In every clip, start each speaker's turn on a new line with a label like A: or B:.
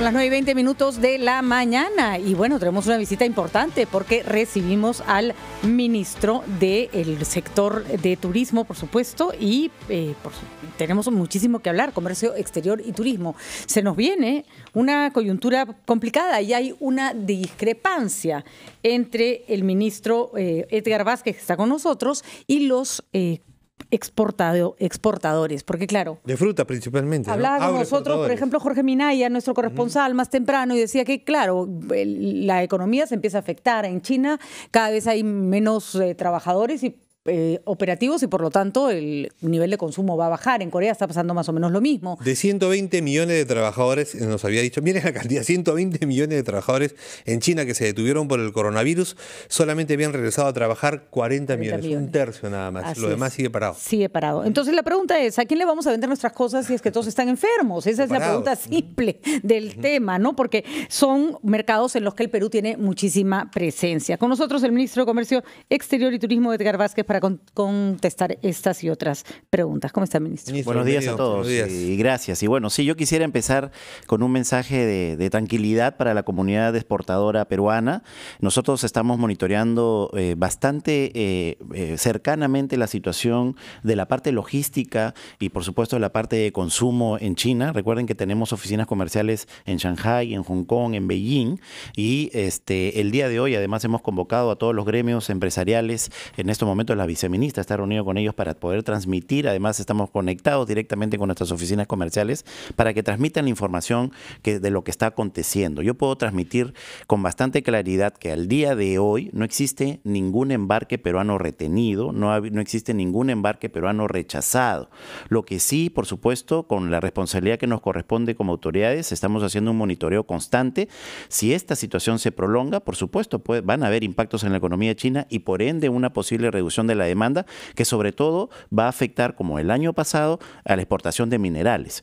A: Son las 9 y 20 minutos de la mañana y bueno, tenemos una visita importante porque recibimos al ministro del sector de turismo, por supuesto, y eh, tenemos muchísimo que hablar, comercio exterior y turismo. Se nos viene una coyuntura complicada y hay una discrepancia entre el ministro eh, Edgar Vázquez, que está con nosotros, y los... Eh, exportado, exportadores, porque claro.
B: De fruta principalmente. Hablaba con nosotros, por ejemplo,
A: Jorge Minaya, nuestro corresponsal, más temprano, y decía que, claro, la economía se empieza a afectar en China, cada vez hay menos eh, trabajadores y eh, operativos y por lo tanto el nivel de consumo va a bajar. En Corea está pasando más o menos lo mismo.
B: De 120 millones de trabajadores, eh, nos había dicho, miren la cantidad, 120 millones de trabajadores en China que se detuvieron por el coronavirus, solamente habían regresado a trabajar 40 millones, un tercio nada más. lo demás sigue parado.
A: Sigue parado. Entonces la pregunta es, ¿a quién le vamos a vender nuestras cosas si es que todos están enfermos? Esa es la pregunta simple del tema, ¿no? Porque son mercados en los que el Perú tiene muchísima presencia. Con nosotros el ministro de Comercio Exterior y Turismo, Edgar Vázquez, para contestar estas y otras preguntas. ¿Cómo está, ministro? buenos días a todos
B: y gracias. Y bueno, sí, yo quisiera empezar con un mensaje de, tranquilidad para la comunidad exportadora peruana. Nosotros estamos monitoreando eh, bastante eh, eh, cercanamente la situación de la parte logística y por supuesto de la parte de consumo en China. Recuerden que tenemos oficinas comerciales en Shanghai, en Hong Kong, en Beijing y este el día de hoy además hemos convocado a todos los gremios empresariales en estos momentos la viceministra está reunido con ellos para poder transmitir. Además, estamos conectados directamente con nuestras oficinas comerciales para que transmitan la información que, de lo que está aconteciendo. Yo puedo transmitir con bastante claridad que al día de hoy no existe ningún embarque peruano retenido, no, no existe ningún embarque peruano rechazado. Lo que sí, por supuesto, con la responsabilidad que nos corresponde como autoridades, estamos haciendo un monitoreo constante. Si esta situación se prolonga, por supuesto, van a haber impactos en la economía china y por ende una posible reducción de de la demanda, que sobre todo va a afectar, como el año pasado, a la exportación de minerales.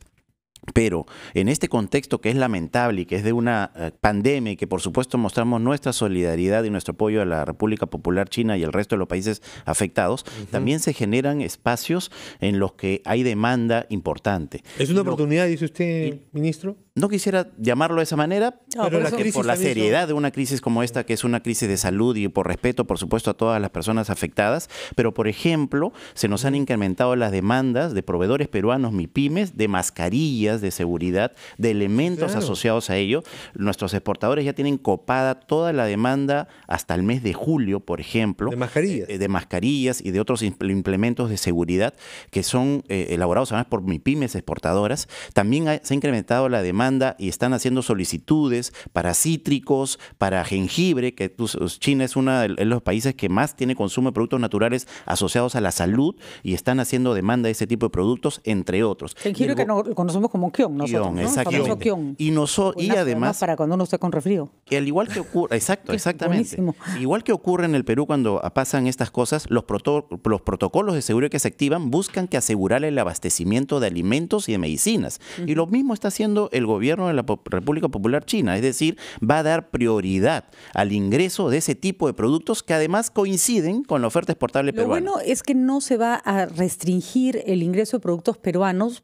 B: Pero en este contexto que es lamentable y que es de una eh, pandemia y que por supuesto mostramos nuestra solidaridad y nuestro apoyo a la República Popular China y al resto de los países afectados, también se generan espacios en los que hay demanda importante. ¿Es una oportunidad, dice usted, ministro? No quisiera llamarlo de esa manera, pero por la, seriedad de una crisis como esta, que es una crisis de salud y por respeto, por supuesto, a todas las personas afectadas, pero por ejemplo, se nos han incrementado las demandas de proveedores peruanos, MIPIMES, de mascarillas de seguridad, de elementos asociados a ello. Nuestros exportadores ya tienen copada toda la demanda hasta el mes de julio, por ejemplo. De mascarillas. Eh, de mascarillas y de otros implementos de seguridad que son eh, elaborados además por MIPIMES exportadoras. También se ha incrementado la demanda y están haciendo solicitudes para cítricos, para jengibre, que China es uno de los países que más tiene consumo de productos naturales asociados a la salud y están haciendo demanda de ese tipo de productos, entre otros. Jengibre que
A: conocemos como como kion, ¿no? Y, además... Para cuando uno esté con refrío. Al igual que
B: ocurre, exacto, exactamente. Igual que ocurre en el Perú cuando pasan estas cosas, los, protocolos de seguridad que se activan buscan que asegurar el abastecimiento de alimentos y de medicinas. Y lo mismo está haciendo el gobierno de la República Popular China, es decir, va a dar prioridad al ingreso de ese tipo de productos que además coinciden con la oferta exportable peruana. Lo
A: bueno es que no se va a restringir el ingreso de productos peruanos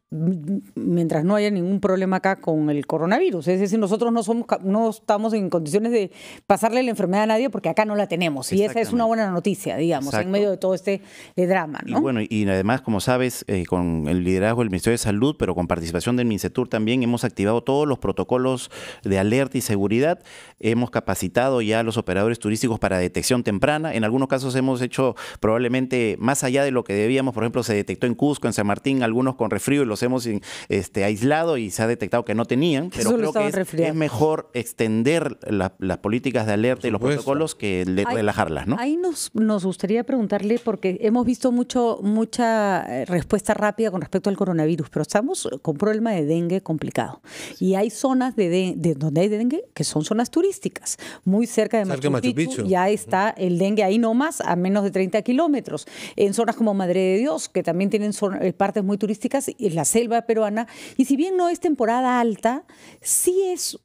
A: mientras no haya ningún problema acá con el coronavirus. Es decir, nosotros no, somos, no estamos en condiciones de pasarle la enfermedad a nadie porque acá no la tenemos. Y esa es una buena noticia, digamos, en medio de todo este, este drama. Y
B: bueno, y además, como sabes, eh, con el liderazgo del Ministerio de Salud, pero con participación del MINCETUR también, hemos activado todos los protocolos de alerta y seguridad. Hemos capacitado ya a los operadores turísticos para detección temprana. En algunos casos hemos hecho probablemente más allá de lo que debíamos. Por ejemplo, se detectó en Cusco, en San Martín, algunos con refrío y los hemos este, aislado y se ha detectado que no tenían, pero creo que es, mejor extender las políticas de alerta y los protocolos que relajarlas, ¿no?
A: Ahí nos, nos gustaría preguntarle, porque hemos visto mucho, mucha eh, respuesta rápida con respecto al coronavirus, pero estamos con problema de dengue complicado. Y hay zonas de, donde hay dengue que son zonas turísticas, muy cerca de Machu, Picchu, ya está el dengue ahí nomás, a menos de 30 kilómetros. En zonas como Madre de Dios, que también tienen eh, partes muy turísticas, y la selva peruana, y y si bien no es temporada alta, sí es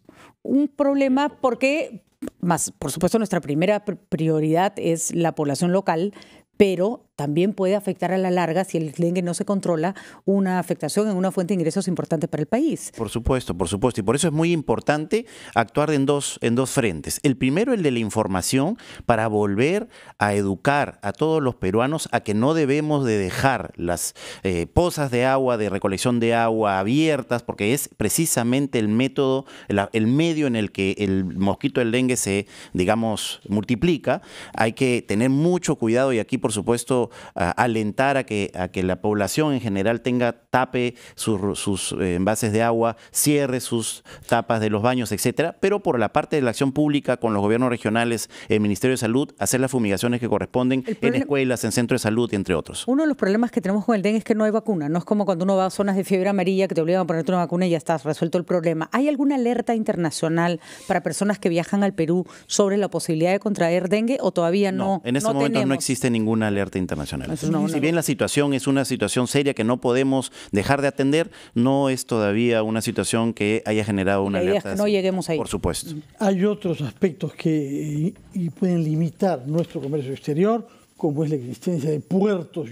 A: un problema porque, más, por supuesto, nuestra primera prioridad es la población local, pero también puede afectar a la larga, si el dengue no se controla, una afectación en una fuente de ingresos importante para el país.
B: Por supuesto, por supuesto. Y por eso es muy importante actuar en dos, en dos frentes. El primero, el de la información, para volver a educar a todos los peruanos a que no debemos de dejar las eh, pozas de agua, de recolección de agua abiertas, porque es precisamente el método, el, el medio en el que el mosquito del dengue se, digamos, multiplica. Hay que tener mucho cuidado y aquí, por supuesto, alentar a que, a que la población en general tenga, tape sus, eh, envases de agua, cierre sus tapas de los baños, etcétera. Pero por la parte de la acción pública, con los gobiernos regionales, el Ministerio de Salud, hacer las fumigaciones que corresponden en escuelas, en centros de salud, entre otros.
A: Uno de los problemas que tenemos con el dengue es que no hay vacuna. No es como cuando uno va a zonas de fiebre amarilla que te obligan a ponerte una vacuna y ya estás resuelto el problema. ¿Hay alguna alerta internacional para personas que viajan al Perú sobre la posibilidad de contraer dengue o todavía no? no en este momento no
B: existe ninguna alerta internacional. Si bien la situación es una situación seria que no podemos dejar de atender, no es todavía una situación que haya generado una alerta. no lleguemos ahí. Por supuesto.
A: Hay otros aspectos que eh, pueden limitar nuestro comercio exterior, como es la existencia de puertos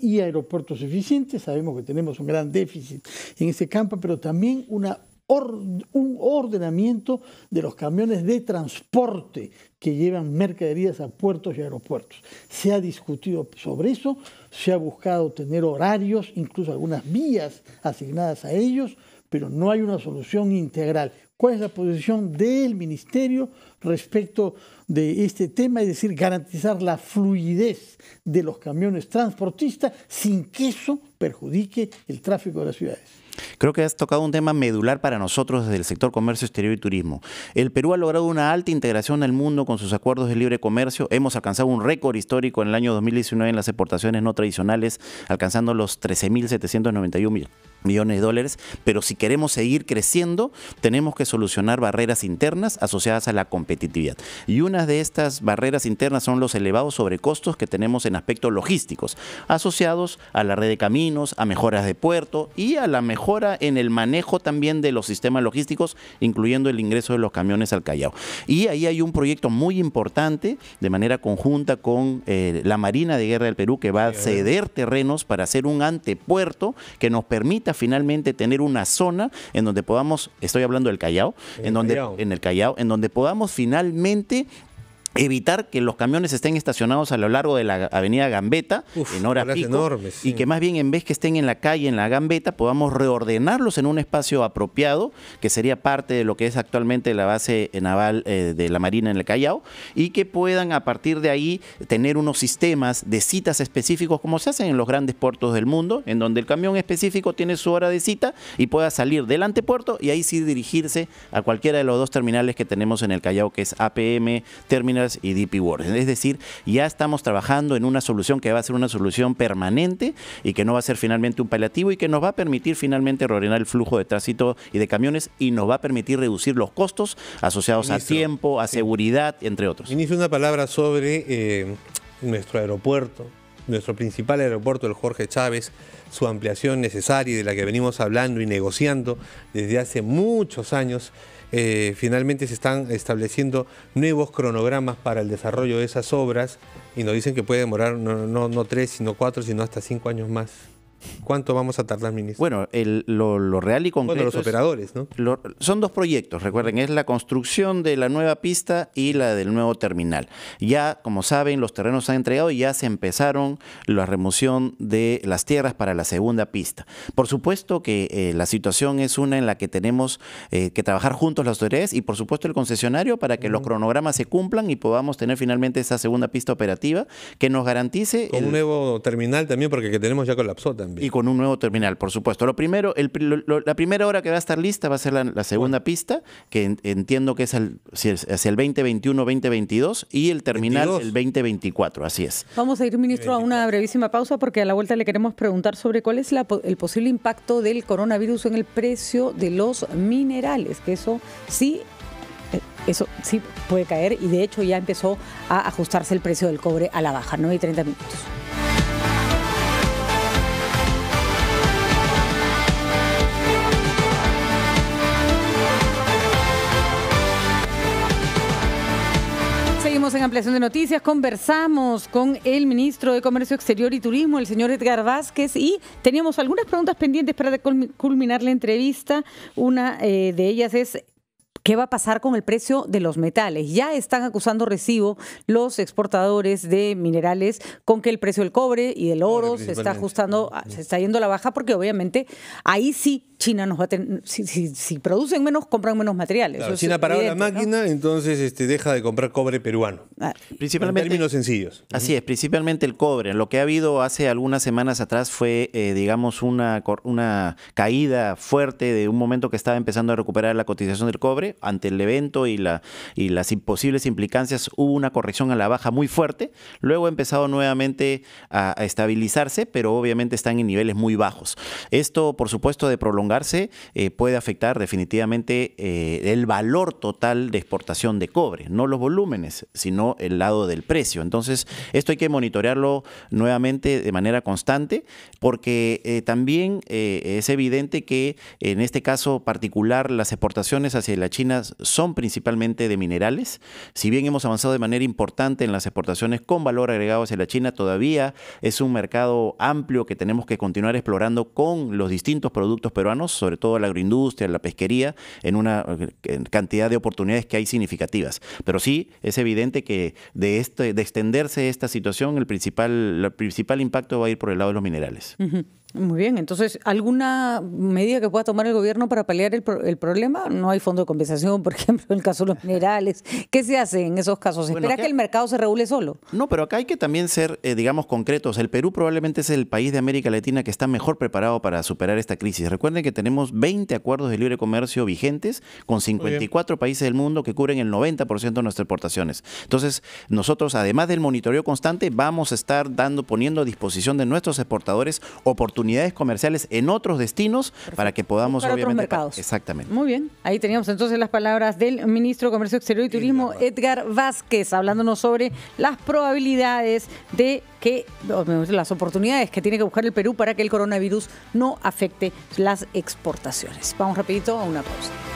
A: y, aeropuertos eficientes. Sabemos que tenemos un gran déficit en ese campo, pero también una un ordenamiento de los camiones de transporte que llevan mercaderías a puertos y aeropuertos. Se ha discutido sobre eso, se ha buscado tener horarios, incluso algunas vías asignadas a ellos, pero no hay una solución integral cuál es la posición del ministerio respecto de este tema, es decir, garantizar la fluidez de los camiones transportistas sin que eso perjudique el tráfico de las ciudades.
B: Creo que has tocado un tema medular para nosotros desde el sector comercio exterior y turismo. El Perú ha logrado una alta integración al mundo con sus acuerdos de libre comercio. Hemos alcanzado un récord histórico en el año 2019 en las exportaciones no tradicionales, alcanzando los 13.791 millones millones de dólares, pero si queremos seguir creciendo, tenemos que solucionar barreras internas asociadas a la competitividad. Y una de estas barreras internas son los elevados sobrecostos que tenemos en aspectos logísticos, asociados a la red de caminos, a mejoras de puerto y a la mejora en el manejo también de los sistemas logísticos, incluyendo el ingreso de los camiones al Callao. Y ahí hay un proyecto muy importante de manera conjunta con eh, la Marina de Guerra del Perú que va a ceder terrenos para hacer un antepuerto que nos permita finalmente tener una zona en donde podamos, estoy hablando del Callao, en, donde en el Callao, en donde podamos finalmente evitar que los camiones estén estacionados a lo largo de la avenida Gambeta en hora pico y que más bien en vez que estén en la calle en la Gambeta podamos reordenarlos en un espacio apropiado que sería parte de lo que es actualmente la base naval eh, de la Marina en el Callao y que puedan a partir de ahí tener unos sistemas de citas específicos como se hacen en los grandes puertos del mundo en donde el camión específico tiene su hora de cita y pueda salir del antepuerto y ahí sí dirigirse a cualquiera de los dos terminales que tenemos en el Callao que es APM Terminal y DP World. Es decir, ya estamos trabajando en una solución que va a ser una solución permanente y que no va a ser finalmente un paliativo y que nos va a permitir finalmente reordenar el flujo de tránsito y de camiones y nos va a permitir reducir los costos asociados a tiempo, a seguridad, entre otros. Inicio una palabra sobre eh, nuestro aeropuerto, nuestro principal aeropuerto, el Jorge Chávez, su ampliación necesaria y de la que venimos hablando y negociando desde hace muchos años. Eh, finalmente se están estableciendo nuevos cronogramas para el desarrollo de esas obras y nos dicen que puede demorar no, no, no tres, sino cuatro, sino hasta cinco años más. ¿Cuánto vamos a tardar, ministro? Bueno, lo, real y concreto. los operadores, ¿no? son dos proyectos, recuerden, es la construcción de la nueva pista y la del nuevo terminal. Ya, como saben, los terrenos se han entregado y ya se empezaron la remoción de las tierras para la segunda pista. Por supuesto que eh, la situación es una en la que tenemos eh, que trabajar juntos las autoridades y, por supuesto, el concesionario para que los cronogramas se cumplan y podamos tener finalmente esa segunda pista operativa que nos garantice. Con un nuevo terminal también, porque que tenemos ya colapsó también. Y con un nuevo terminal, por supuesto. Lo primero, la primera hora que va a estar lista va a ser la, segunda pista, que entiendo que es el, hacia el 2021, 2022, y el terminal el 2024, así es.
A: Vamos a ir, ministro, a una brevísima pausa porque a la vuelta le queremos preguntar sobre cuál es el posible impacto del coronavirus en el precio de los minerales, que eso sí eh, eso sí puede caer y de hecho ya empezó a ajustarse el precio del cobre a la baja, No hay 30 minutos. en ampliación de noticias, conversamos con el ministro de Comercio Exterior y Turismo, el señor Edgar Vázquez, y teníamos algunas preguntas pendientes para culminar la entrevista. Una eh, de ellas es, ¿Qué va a pasar con el precio de los metales? Ya están acusando recibo los exportadores de minerales con que el precio del cobre y del oro se está ajustando, se está yendo a la baja porque obviamente ahí sí China nos va a tener, si, producen menos, compran menos materiales. Si China para la
B: máquina, entonces este, deja de comprar cobre peruano. Ah, en términos sencillos. Así es, principalmente el cobre. Lo que ha habido hace algunas semanas atrás fue, eh, digamos, una, una caída fuerte de un momento que estaba empezando a recuperar la cotización del cobre. Ante el evento y, la, y las imposibles implicancias hubo una corrección a la baja muy fuerte. Luego ha empezado nuevamente a estabilizarse, pero obviamente están en niveles muy bajos. Esto, por supuesto, de prolongar eh, puede afectar definitivamente eh, el valor total de exportación de cobre, no los volúmenes, sino el lado del precio. Entonces, esto hay que monitorearlo nuevamente de manera constante, porque eh, también es evidente que en este caso particular las exportaciones hacia la China son principalmente de minerales. Si bien hemos avanzado de manera importante en las exportaciones con valor agregado hacia la China, todavía es un mercado amplio que tenemos que continuar explorando con los distintos productos peruanos sobre todo la agroindustria, la pesquería, en una cantidad de oportunidades que hay significativas. Pero sí, es evidente que de, este, de extenderse esta situación, el principal, el principal impacto va a ir por el lado de los minerales.
A: Muy bien, entonces, ¿alguna medida que pueda tomar el gobierno para paliar el, problema? No hay fondo de compensación, por ejemplo, en el caso de los minerales. ¿Qué se hace en esos casos? espera que el mercado se regule solo?
B: No, pero acá hay que también ser, eh, digamos, concretos. El Perú probablemente es el país de América Latina que está mejor preparado para superar esta crisis. Recuerden que tenemos 20 acuerdos de libre comercio vigentes con 54 países del mundo que cubren el 90% de nuestras exportaciones. Entonces, nosotros, además del monitoreo constante, vamos a estar dando, poniendo a disposición de nuestros exportadores oportunidades oportunidades comerciales en otros destinos para que podamos obviamente mercados. exactamente.
A: Muy bien. Ahí teníamos entonces las palabras del ministro de Comercio Exterior y Turismo Edgar Vázquez hablándonos sobre las probabilidades de que las oportunidades que tiene que buscar el Perú para que el coronavirus no afecte las exportaciones. Vamos rapidito a una pausa.